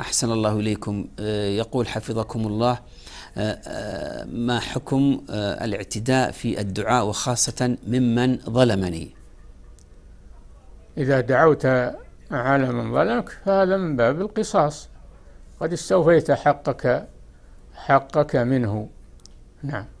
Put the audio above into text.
أحسن الله إليكم آه، يقول حفظكم الله آه، آه، ما حكم الاعتداء في الدعاء وخاصة ممن ظلمني إذا دعوت على من ظلمك فهذا من باب القصاص قد استوفيت حقك حقك منه نعم